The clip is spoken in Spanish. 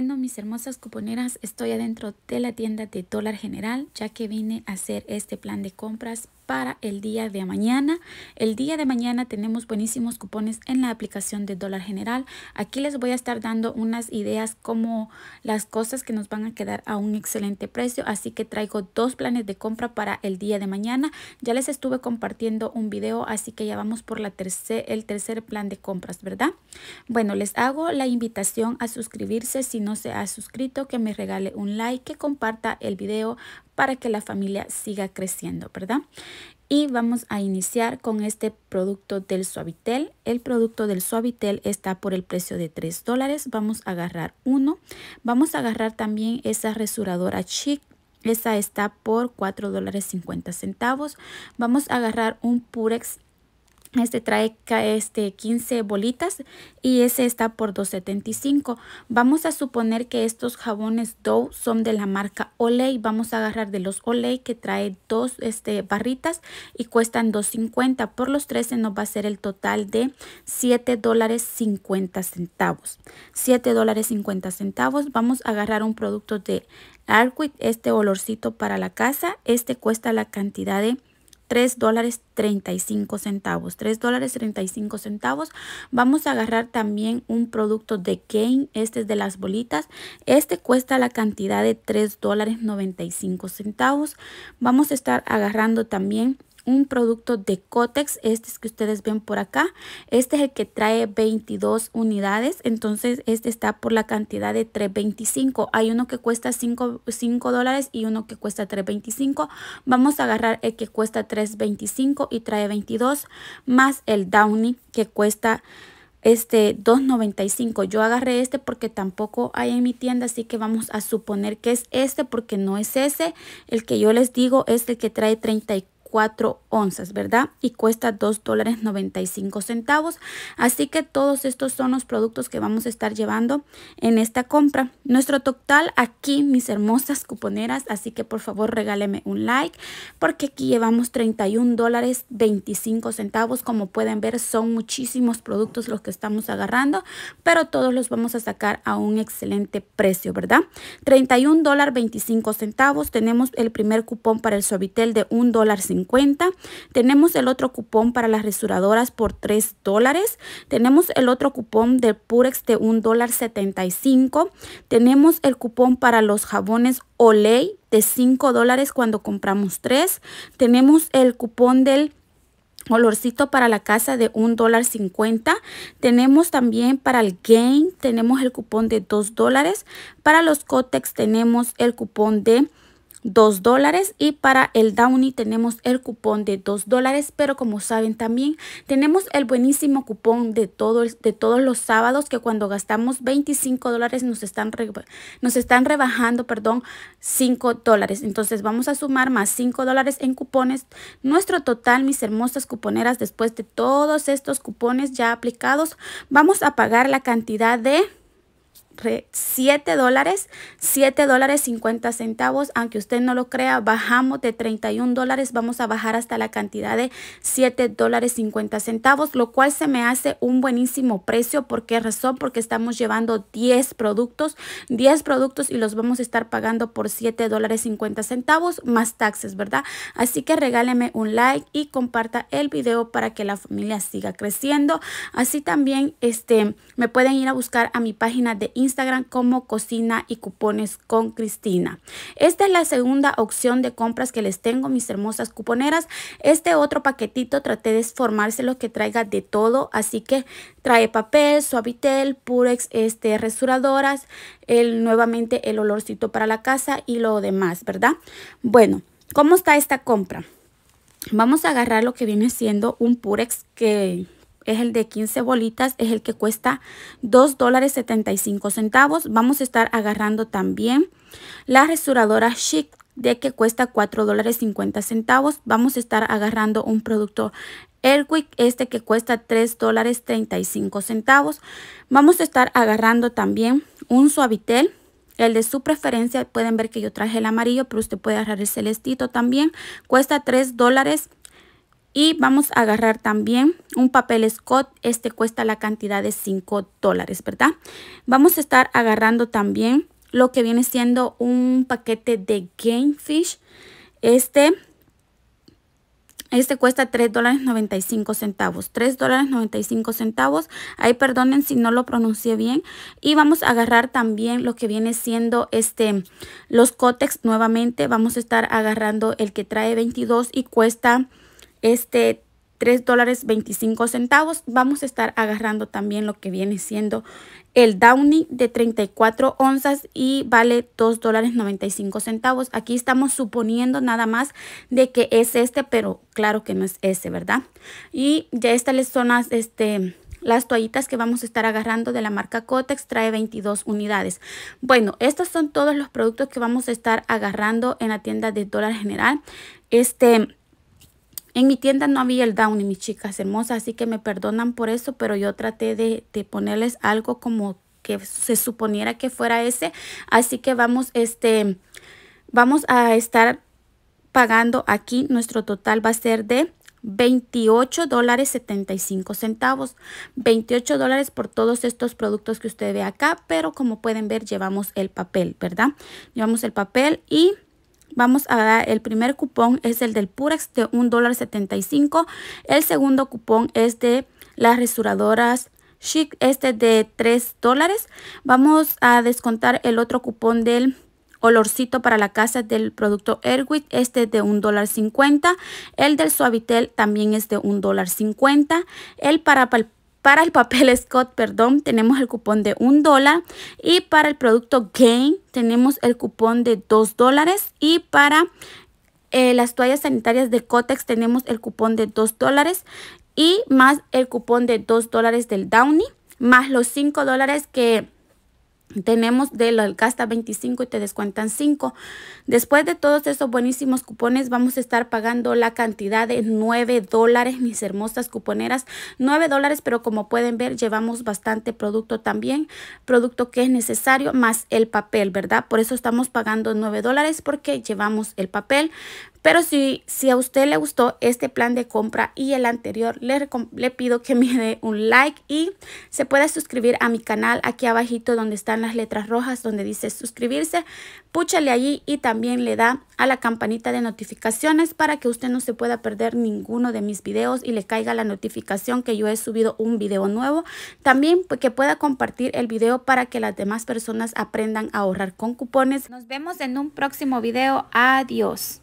Bueno, mis hermosas cuponeras, estoy adentro de la tienda de Dólar General, ya que vine a hacer este plan de compras para el día de mañana. El día de mañana tenemos buenísimos cupones en la aplicación de Dólar General. Aquí les voy a estar dando unas ideas como las cosas que nos van a quedar a un excelente precio. Así que traigo dos planes de compra para el día de mañana. Ya les estuve compartiendo un video, así que ya vamos por la tercer, el tercer plan de compras, ¿verdad? Bueno, les hago la invitación a suscribirse si no no se ha suscrito, que me regale un like, que comparta el video para que la familia siga creciendo, ¿verdad? Y vamos a iniciar con este producto del Suavitel. El producto del Suavitel está por el precio de 3 dólares. Vamos a agarrar uno. Vamos a agarrar también esa resuradora chic esa está por cuatro dólares centavos. Vamos a agarrar un Purex este trae este, 15 bolitas y ese está por $2.75. Vamos a suponer que estos jabones Dow son de la marca Olay. Vamos a agarrar de los Olay que trae dos este, barritas y cuestan $2.50. Por los 13 nos va a ser el total de $7.50. $7.50. Vamos a agarrar un producto de Arquit, este olorcito para la casa. Este cuesta la cantidad de 3 dólares 35 centavos. 3 dólares 35 centavos. Vamos a agarrar también un producto de Kane. Este es de las bolitas. Este cuesta la cantidad de 3 dólares 95 centavos. Vamos a estar agarrando también un producto de Cotex, este es que ustedes ven por acá, este es el que trae 22 unidades, entonces este está por la cantidad de 3.25, hay uno que cuesta 5, dólares y uno que cuesta 3.25, vamos a agarrar el que cuesta 3.25 y trae 22, más el Downy que cuesta este 2.95 yo agarré este porque tampoco hay en mi tienda así que vamos a suponer que es este porque no es ese el que yo les digo es el que trae 34 4 onzas, ¿verdad? Y cuesta 2 dólares 95 centavos. Así que todos estos son los productos que vamos a estar llevando en esta compra. Nuestro total aquí, mis hermosas cuponeras, así que por favor regáleme un like porque aquí llevamos 31 dólares 25 centavos. Como pueden ver, son muchísimos productos los que estamos agarrando, pero todos los vamos a sacar a un excelente precio, ¿verdad? 31 dólares 25 centavos. Tenemos el primer cupón para el Sobitel de 1 dólar 50 tenemos el otro cupón para las resuradoras por 3 dólares. Tenemos el otro cupón de Purex de 1 dólar 75. Tenemos el cupón para los jabones Olay de 5 dólares cuando compramos 3. Tenemos el cupón del olorcito para la casa de un dólar 50 tenemos también para el gain tenemos el cupón de 2 dólares para los cotex tenemos el cupón de 2 dólares y para el Downy tenemos el cupón de 2 dólares pero como saben también tenemos el buenísimo cupón de, todo, de todos los sábados que cuando gastamos 25 dólares nos están, nos están rebajando perdón 5 dólares entonces vamos a sumar más 5 dólares en cupones nuestro total mis hermosas cuponeras después de todos estos cupones ya aplicados vamos a pagar la cantidad de 7 dólares, 7 dólares 50 centavos, aunque usted no lo crea, bajamos de 31 dólares, vamos a bajar hasta la cantidad de 7 dólares 50 centavos, lo cual se me hace un buenísimo precio, porque razón? Porque estamos llevando 10 productos, 10 productos y los vamos a estar pagando por 7 dólares 50 centavos más taxes, ¿verdad? Así que regáleme un like y comparta el video para que la familia siga creciendo. Así también este, me pueden ir a buscar a mi página de Instagram Instagram como Cocina y Cupones con Cristina. Esta es la segunda opción de compras que les tengo, mis hermosas cuponeras. Este otro paquetito traté de formarse lo que traiga de todo, así que trae papel, suavitel, purex, este, resuradoras, el, nuevamente el olorcito para la casa y lo demás, ¿verdad? Bueno, ¿cómo está esta compra? Vamos a agarrar lo que viene siendo un purex que es el de 15 bolitas, es el que cuesta 2 dólares 75 centavos. Vamos a estar agarrando también la resuradora Chic de que cuesta 4 dólares 50 centavos. Vamos a estar agarrando un producto Airquick, este que cuesta 3 dólares 35 centavos. Vamos a estar agarrando también un suavitel el de su preferencia. Pueden ver que yo traje el amarillo, pero usted puede agarrar el celestito también. Cuesta 3 dólares y vamos a agarrar también un papel Scott. Este cuesta la cantidad de 5 dólares, ¿verdad? Vamos a estar agarrando también lo que viene siendo un paquete de Game Fish. Este, este cuesta $3.95. dólares 95 centavos. dólares 95 centavos. Ahí perdonen si no lo pronuncié bien. Y vamos a agarrar también lo que viene siendo este, los COTEX, nuevamente. Vamos a estar agarrando el que trae 22 y cuesta este 3 dólares 25 centavos. Vamos a estar agarrando también lo que viene siendo el Downy de 34 onzas y vale 2 dólares 95 centavos. Aquí estamos suponiendo nada más de que es este, pero claro que no es ese, ¿verdad? Y ya estas son las, este, las toallitas que vamos a estar agarrando de la marca Cotex trae 22 unidades. Bueno, estos son todos los productos que vamos a estar agarrando en la tienda de Dólar General. Este, en mi tienda no había el y mis chicas hermosas, así que me perdonan por eso, pero yo traté de, ponerles algo como que se suponiera que fuera ese. Así que vamos, este, vamos a estar pagando aquí. Nuestro total va a ser de $28.75, dólares 28 dólares por todos estos productos que usted ve acá pero como pueden ver llevamos el papel verdad llevamos el papel y vamos a dar el primer cupón es el del Purex de $1.75. El segundo cupón es de las resuradoras Chic, este de $3. Vamos a descontar el otro cupón del olorcito para la casa del producto Airwit, este de $1.50. El del Suavitel también es de $1.50. El para para el papel Scott, perdón, tenemos el cupón de 1 dólar y para el producto Gain tenemos el cupón de 2 dólares y para eh, las toallas sanitarias de Cotex tenemos el cupón de 2 dólares y más el cupón de 2 dólares del Downy más los 5 dólares que tenemos de la gasta 25 y te descuentan 5. Después de todos esos buenísimos cupones, vamos a estar pagando la cantidad de 9 dólares, mis hermosas cuponeras. 9 dólares, pero como pueden ver, llevamos bastante producto también. Producto que es necesario, más el papel, ¿verdad? Por eso estamos pagando 9 dólares, porque llevamos el papel. Pero si, si a usted le gustó este plan de compra y el anterior, le, le pido que me dé un like y se pueda suscribir a mi canal aquí abajito donde están las letras rojas donde dice suscribirse. Púchale allí y también le da a la campanita de notificaciones para que usted no se pueda perder ninguno de mis videos y le caiga la notificación que yo he subido un video nuevo. También pues, que pueda compartir el video para que las demás personas aprendan a ahorrar con cupones. Nos vemos en un próximo video. Adiós.